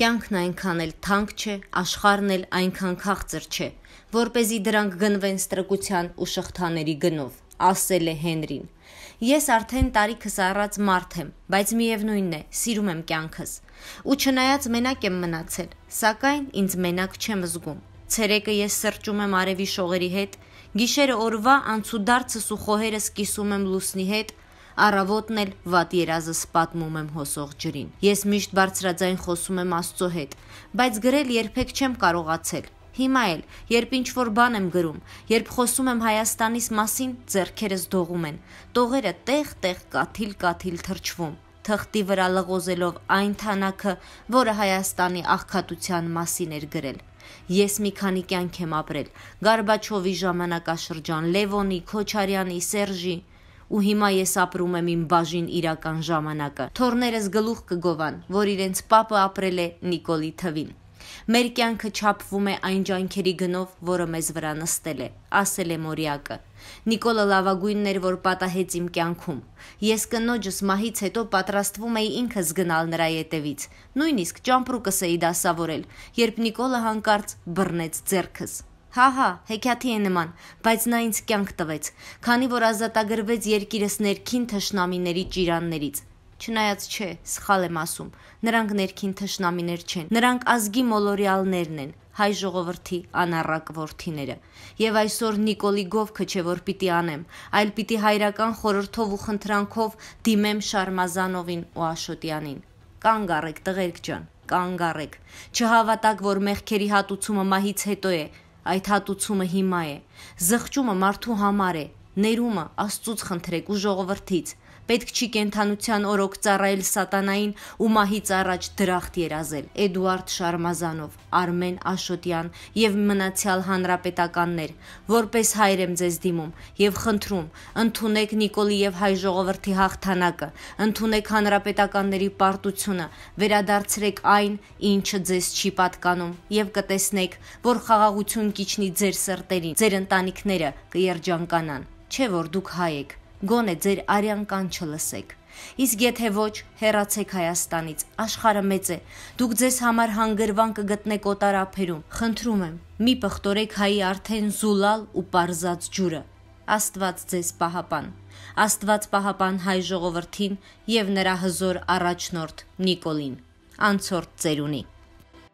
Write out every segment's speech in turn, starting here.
Կյանքն այնքան էլ թանկ չէ, աշխարհն էլ այնքան քաղցր չէ, որ เป զի դրանք գնվեն ստրկության ու շղթաների գնով, ասել է Հենրին։ Ես արդեն տարիքս առած մարդ եմ, բայց միևնույնն է, սիրում եմ կյանքս։ Ու չնայած մենակ եմ մնացել, սակայն ինձ մենակ չեմ զգում։ Ցերեկը ես սրճում եմ արևի շողերի հետ, գիշերը օրվա անցուդարձս ու խոհերս կիսում եմ լուսնի հետ, Առավոտն էլ վատ երազս պատմում եմ հոսող ջրին։ Ես միշտ բարձրաձայն խոսում եմ Աստծո հետ, բայց գրել երբեք չեմ կարողացել։ Հիմա էլ, երբ ինչ որ բան եմ գրում, երբ խոսում եմ Հայաստանից մասին, зерքերս դողում են։ Տողերը տեղ-տեղ կաթիլ-կաթիլ թրջվում թղթի վրա լղոզելով այն թանակը, որը Հայաստանի աղքատության մասին էր գրել։ Ես մի քանի կյանք եմ ապրել։ Գարբաչովի ժամանակաշրջան, Լևոնի, Քոչարյանի, Սերժի, ու հիմա ես ապրում եմ իմ բաժին իրական ժամանակը։ Թորներս գլուխ կգովան, որ իրենց papը ապրել է Նիկոլի թվին։ Մեր կյանքը չափվում է այն ջանքերի գնով, որը մեզ վրա նստել է, ասել է Մորիակը։ Նիկոլը լավագույնն էր, որ պատահեց իմ կյանքում։ Ես կնոջս մահից հետո պատրաստվում էի ինքս գնալ նրա ետևից։ Նույնիսկ ճամպրուկս էի դասավորել, երբ Նիկոլը հանկարծ բռնեց ձեռքս։ Հա-հա, հեքիաթի է նման, բայց նա ինձ կյանք տվեց, քանի որ ազատագրվեց երկիրս ներքին թշնամիների ճիրաններից։ Չնայած չէ, սխալ եմ ասում, նրանք ներքին թշնամիներ չեն։ Նրանք ազգի մոլորյալներն են, հայ ժողովրդի անառակ worth-իները։ Եվ այսօր Նիկոլի Գովքը չէ որ պիտի անեմ, այլ պիտի հայրական խորհրդով ու խնդրանքով դիմեմ Շարմազանովին ու Աշոտյանին։ Կանգ առեք, տղերք ջան, կանգ առեք։ Չհավատակ, որ մեղքերի հատուցումը մահից հետո է, Այդ հատուցումը հիմա է։ Զղջումը մարդու համար է, ներումը Աստծուց խնդրեք ու ժողովրդից։ Պետք չի կենթանության օրոք ծառայել սատանային ու մահից առաջ դրախտ երազել։ Էդուարդ Շարմազանով, Արմեն Աշոտյան եւ մնացյալ հանրապետականներ, որպես հայր եմ ձեզ դիմում եւ խնդրում, ընդունեք Նիկոլի եւ հայ ժողովրդի հաղթանակը, ընդունեք հանրապետականների պարտությունը, վերադարձրեք այն, ինչը ձեզ չի պատկանում եւ կտեսնեք, որ խաղաղություն կիջնի ձեր սրտերին, ձեր ընտանիքները կերջանկանան, չէ որ դուք հայ եք, Գոնե ձեր արյանքան չլսեք։ Իսկ եթե ոչ, հեռացեք Հայաստանից, աշխարհը մեծ է։ Դուք ձեզ համար հանգրվան կգտնեք օտարափերում։ Խնդրում եմ, մի պխտորեք հայի արդեն զուլալ ու parzac ջուրը։ Աստված ձեզ պահապան։ Աստված պահապան հայ ժողովրդին եւ նրա հզոր առաջնորդ Նիկոլին։ Անցորդ ծերունի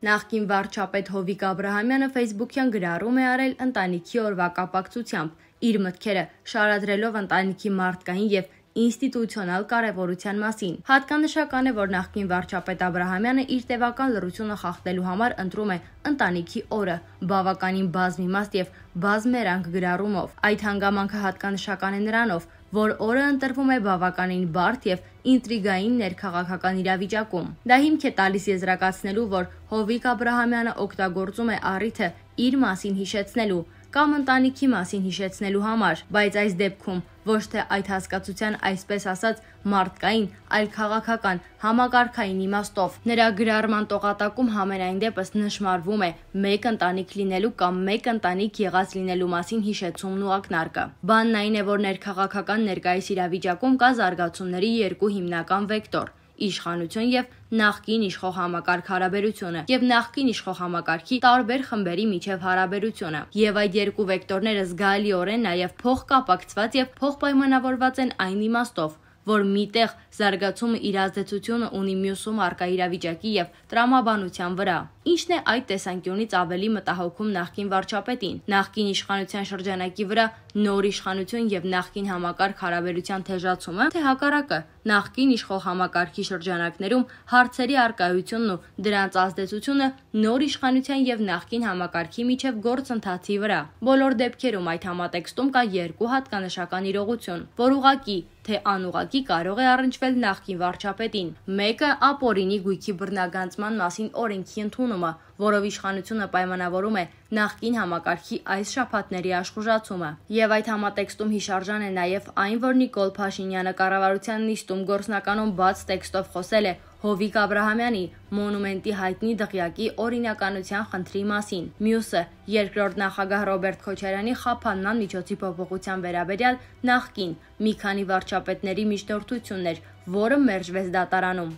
Նախկին վարչապետ Հովիկ Աբ รา համյանը Facebook-յան գրառում է արել ընտանիքի օրվա կապակցությամբ իր մտքերը շարադրելով ընտանիքի մարդկային եւ ինստիտուցիոնալ կարևորության մասին։ Հատկանշական է, որ նախկին վարչապետ Աբ รา համյանը իր տևական լրությունը խախտելու համար ընտրում է ընտանիքի օրը, բավականին բազմիմաստ եւ բազմերանգ գրառումով։ Այդ հանգամանքը հատկանշական է նրանով, որ օրը ընտրվում է բավականին բարդ եւ ինտրիգային ներքաղաքական իրավիճակում։ Դա հիմք է տալիս եզրակացնելու, որ Հովիկ Աբ รา համյանը օգտագործում է առիթը իր մասին հիշեցնելու կամ ընտանիքի մասին հիշեցնելու համար, բայց այս դեպքում ոչ թե այդ հասկացության այսպես ասած մարդկային, այլ քաղաքական համակարգային իմաստով։ Նրա գրառման տողատակում համենայն դեպս նշмарվում է մեկ ընտանիք լինելու կամ մեկ ընտանիք եղած լինելու մասին հիշեցումն ու ակնարկը։ Բանն այն է, որ ներքաղաքական ներկայիս իրավիճակում կա զարգացումների երկու հիմնական վեկտոր՝ իշխանություն եւ նախկին իշխող համակարգ հարաբերությունը եւ նախկին իշխող համակարգի տարբեր խմբերի միջև հարաբերությունը եւ այդ երկու վեկտորները զգալիորեն նաեւ փոխկապակցված եւ փոխպայմանավորված են այն իմաստով որ միտեղ զարգացումը իր ազդեցությունը ունի մյուսում արկա իրավիճակի եւ տրամաբանության վրա։ Ինչն է այդ տեսանկյունից ավելի մտահոգում նախկին վարչապետին։ Նախկին իշխանության շրջանակի վրա նոր իշխանություն եւ նախկին համակարգ հարաբերության թեժացումը, թե հակառակը՝ նախկին իշխող համակարգի շրջանակներում հարցերի արկայությունն ու դրանց ազդեցությունը նոր իշխանության եւ նախկին համակարգի միջև գործընթացի վրա։ Բոլոր դեպքերում այդ համատեքստում կա երկու հատկանշական իրողություն, որ ուղակի թե անուղակի կարող է առնչվել նախկին վարչապետին։ Մեկը ապօրինի գույքի բռնագանցման մասին օրենքի ընդունումը, որով իշխանությունը պայմանավորում է նախկին համակարգի այս շփատների աշխուժացումը։ Եվ այդ համատեքստում հիշարժան է նաև այն, որ Նիկոլ Փաշինյանը կառավարության նիստում գործնականում բաց տեքստով խոսել է Հովիկ Աբ รา համյանի մոնումենտի հայտնի դղյակի օրինականության խնդրի մասին։ Մյուսը երկրորդ նախագահ Ռոբերտ Քոչարյանի խափանման միջոցի փոփոխության վերաբերյալ նախքին մի քանի վարչապետների միջնորդություններ, որը մերժվեց դատարանում։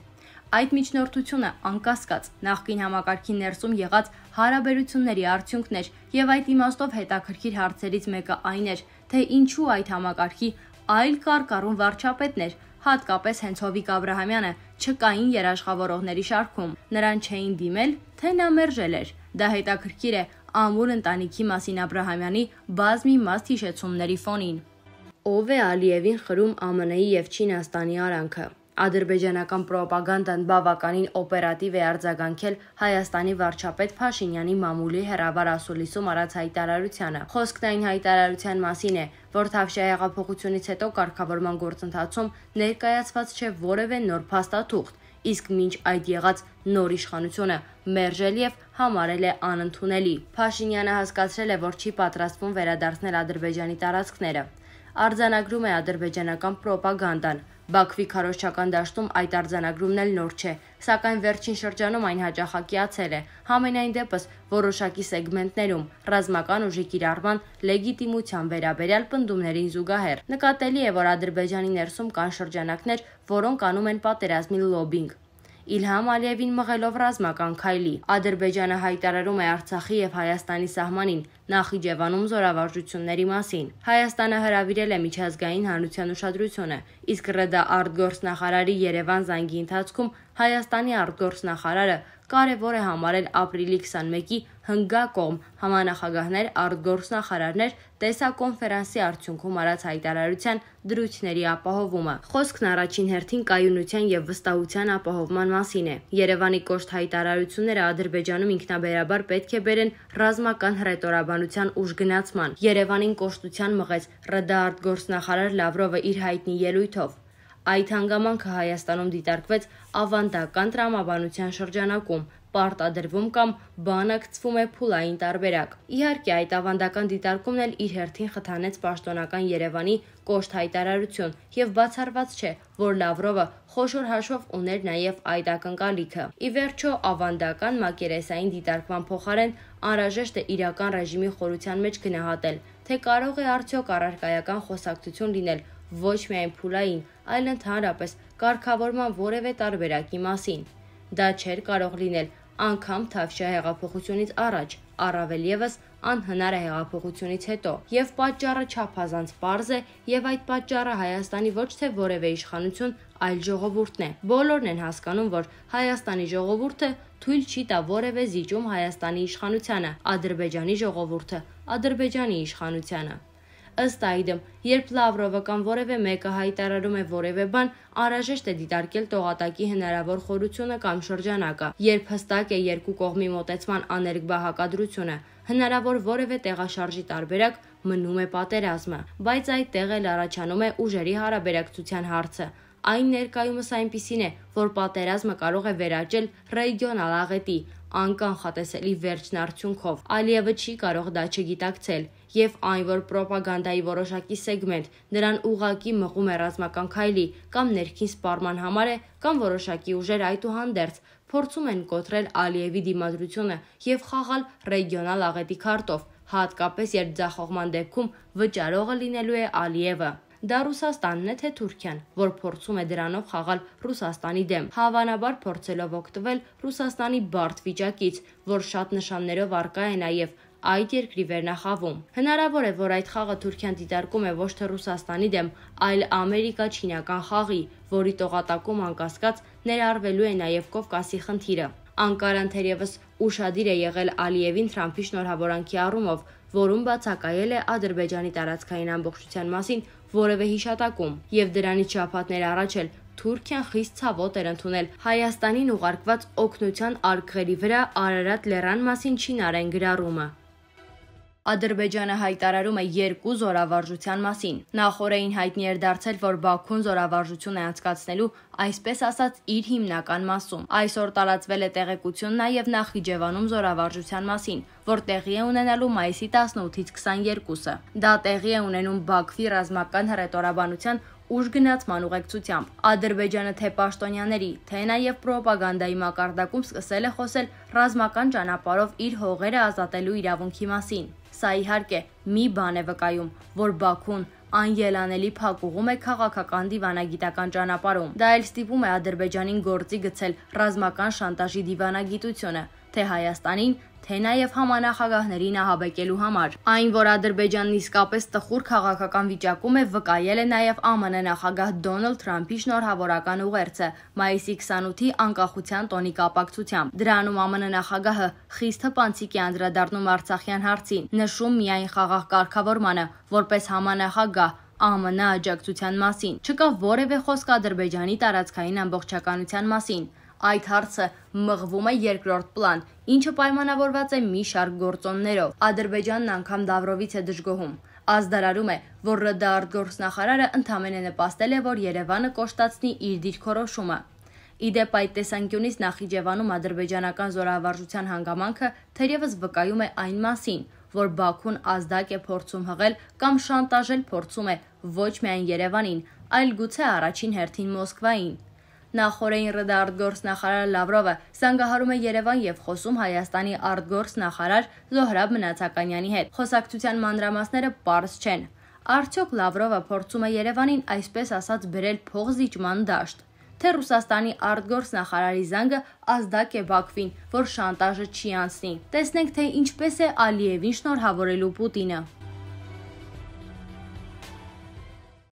Այդ միջնորդությունը անկասկած նախկին համակարգի ներսում եղած հարաբերությունների արդյունքն էր եւ այդ իմաստով հետաքրքիր հարցերից մեկը այն էր, թե ինչու այդ համակարգի այլ կարկառուն վարչապետն էր, հատկապես հենց Հովիկ Աբ รา համյանը չկային երաշխավորողների շարքում։ Նրան չէին դիմել, թե նա մերժել էր։ Դա հետաքրքիր է ամուր ընտանիքի մասին Աբ รา համյանի բազմի մաս հիշեցումների ֆոնին։ Ո՞վ է Ալիևին խրում ԱՄՆ-ի եւ Չինաստանի արանքը։ Ադրբեջանական ռոպագանդան բավականին օպերատիվ է արձագանքել Հայաստանի վարչապետ Փաշինյանի մամուլի հերավար ասուլիսում արած հայտարարությանը։ Խոսքն այն հայտարարության մասին է, որ Թավշյա հեղափոխությունից հետո կարգավորման գործընթացում ներկայացված չէ որևէ նոր փաստաթուղթ, իսկ մինչ այդ եղած նոր իշխանությունը մերժել եւ համարել է անընդունելի։ Փաշինյանը հասկացրել է, որ չի պատրաստվում վերադարձնել Ադրբեջանի տարածքները։ Արձանագրում է ադրբեջանական ռոպագանդան, Բաքվի քարոշչական դաշտում այդ արձանագրումն էլ նոր չէ, սակայն վերջին շրջանում այն հաջախակի ացել է, համենայն դեպս որոշակի սեգմենտներում ռազմական ուժի կիրառման լեգիտիմության վերաբերյալ պնդումներին զուգահեռ։ Նկատելի է, որ Ադրբեջանի ներսում կան շրջանակներ, որոնք անում են պատերազմի լոբինգ։ Իլհամ Ալիևին մղելով ռազմական քայլի։ Ադրբեջանը հայտարարում է Արցախի եւ Հայաստանի սահմանին Նախիջևանում զորավարժությունների մասին։ Հայաստանը հրավիրել է միջազգային հանրության ուշադրությունը, իսկ ՌԴ արտգործնախարարի Երևան զանգի ընթացքում Հայաստանի արտգործնախարարը կարևոր է համարել ապրիլի 21-ի հնգակոմ համանախագահներ, արտգործնախարարներ տեսակոնֆերանսի արդյունքում արած հայտարարության դրույթների ապահովումը։ Խոսքն առաջին հերթին կայունության եւ վստահության ապահովման մասին է։ Երևանի կոշտ հայտարարությունները Ադրբեջանում ինքնաբերաբար պետք է բերեն ռազմական հռետորաբանության ուժգնացման։ Երևանին կոշտության մղեց ՌԴ արտգործնախարար Լավրովը իր հայտնի ելույթով։ Այդ հանգամանքը Հայաստանում դիտարկվեց ավանդական տրամաբանության շրջանակում, պարտադրվում կամ բանակցվում է փուլային տարբերակ։ Իհարկե, այդ ավանդական դիտարկումն էլ իր հերթին խթանեց պաշտոնական Երևանի կոշտ հայտարարություն եւ բացառված չէ, որ Լավրովը խոշոր հաշվով ուներ նաեւ այդ ակնկալիքը։ Ի վերջո, ավանդական մակերեսային դիտարկման փոխարեն անհրաժեշտ է իրական ռեժիմի խորության մեջ գնահատել, թե կարող է արդյոք առարկայական խոսակցություն լինել ոչ միայն փուլային, այլ ընդհանրապես կարգավորման որևէ տարբերակի մասին։ Դա չէր կարող լինել անգամ Թավշյա հեղափոխությունից առաջ, առավել եւս անհնար է հեղափոխությունից հետո։ Եվ պատճառը չափազանց པարզ է, եւ այդ պատճառը Հայաստանի ոչ թե որևէ իշխանություն, այլ ժողովուրդն է։ Բոլորն են հասկանում, որ Հայաստանի ժողովուրդը թույլ չի տա որևէ զիջում Հայաստանի իշխանությանը, Ադրբեջանի ժողովուրդը Ադրբեջանի իշխանությանը։ Ըստ այդմ, երբ Լավրովը կամ որևէ մեկը հայտարարում է որևէ բան, անհրաժեշտ է դիտարկել տողատակի հնարավոր խորությունը կամ շրջանակը, երբ հստակ է երկու կողմի մոտեցման աներկբա հակադրությունը, հնարավոր որևէ տեղաշարժի տարբերակ մնում է պատերազմը, բայց այդ տեղ էլ առաջանում է ուժերի հարաբերակցության հարցը։ Այն ներկայումս այնպիսին է, որ պատերազմը կարող է վերաճել ռեգիոնալ աղետի, անկանխատեսելի վերջնարդյունքով։ Ալիևը չի կարող դա չգիտակցել եւ այն, որ ռոպագանդայի որոշակի սեգմենտ նրան ուղակի մղում է ռազմական քայլի կամ ներքին սպառման համար է կամ որոշակի ուժեր այդուհանդերձ փորձում են կոտրել Ալիևի դիմադրությունը եւ խաղալ ռեգիոնալ աղետի քարտով, հատկապես երբ ձախողման դեպքում վճարողը լինելու է Ալիևը դա Ռուսաստանն է թե Թուրքիան, որ փորձում է դրանով խաղալ Ռուսաստանի դեմ, հավանաբար փորձելով օգտվել Ռուսաստանի բարդ վիճակից, որ շատ նշաններով արկա է նաև այդ երկրի վերնախավում։ Հնարավոր է, որ այդ խաղը Թուրքիան դիտարկում է ոչ թե Ռուսաստանի դեմ, այլ Ամերիկա-Չինական խաղի, որի տողատակում անկասկած ներառվելու է նաև Կովկասի խնդիրը։ Անկարան թերևս ուշադիր է եղել Ալիևին Թրամփի շնորհավորանքի առումով, որում բացակայել է Ադրբեջանի տարածքային ամբողջության մասին որևէ հիշատակում, եւ դրանից շաբաթներ առաջ էլ Թուրքիան խիստ ցավոտ էր ընդունել Հայաստանին ուղարկված օգնության արգղերի վրա Արարատ լեռան մասին Չինարեն գրառումը։ Ադրբեջանը հայտարարում է երկու զորավարժության մասին։ Նախորդին հայտնի էր դարձել, որ Բաքուն զորավարժություն է անցկացնելու, այսպես ասած, իր հիմնական մասում։ Այսօր տարածվել է տեղեկություն նաև Նախիջևանում զորավարժության մասին, որ տեղի է ունենալու մայիսի 18-ից 22-ը։ Դա տեղի է ունենում Բաքվի ռազմական հռետորաբանության ուժ գնացման ուղեկցությամբ։ Ադրբեջանը թե պաշտոնյաների, թե նաև ռոպագանդայի մակարդակում սկսել է խոսել ռազմական ճանապարով իր հողերը ազատելու իրավունքի մասին։ Սա իհարկե մի բան է վկայում, որ Բաքուն անելանելի փակուղում է քաղաքական դիվանագիտական ճանապարհում։ Դա էլ ստիպում է Ադրբեջանին գործի գցել ռազմական շանտաժի դիվանագիտությունը, թե Հայաստանին, թե նաև համանախագահներին ահաբեկելու համար։ Այն, որ Ադրբեջանն իսկապես տխուր քաղաքական վիճակում է, վկայել է նաև ԱՄՆ նախագահ Դոնալդ Թրամփի շնորհավորական ուղերձը մայիսի 28-ի անկախության տոնի կապակցությամբ։ Դրանում ԱՄՆ նախագահը խիստ հպանցիկ է անդրադառնում Արցախյան հարցին, նշում միայն խաղաղ կարգավորմանը, որպես համանախագահ ԱՄՆ աջակցության մասին։ Չկա որևէ խոսք Ադրբեջանի տարածքային ամբողջականության մասին այդ հարցը մղվում է երկրորդ պլան, ինչը պայմանավորված է մի շարք գործոններով։ Ադրբեջանն անգամ Դավրովից է դժգոհում։ Ազդարարում է, որ ՌԴ արտգործնախարարը ընդամենը նպաստել է, որ Երևանը կոշտացնի իր դիրքորոշումը։ Իդեպ այդ տեսանկյունից Նախիջևանում ադրբեջանական զորավարժության հանգամանքը թերևս վկայում է այն մասին, որ Բաքուն ազդակ է փորձում հղել կամ շանտաժել փորձում է ոչ միայն Երևանին, այլ գուցե առաջին հերթին Մոսկվային։ Նախորեին ՌԴ արտգործնախարար Լավրովը զանգահարում է Երևան եւ խոսում Հայաստանի արտգործնախարար Զոհրաբ Մնացականյանի հետ։ Խոսակցության մանրամասները པարզ չեն։ Արդյոք Լավրովը փորձում է Երևանին այսպես ասած բերել փողզիջման դաշտ թե Ռուսաստանի արտգործնախարարի զանգը ազդակ է Բաքվին, որ շանտաժը չի անցնի։ Տեսնենք թե ինչպես է Ալիևին շնորհավորելու Պուտինը։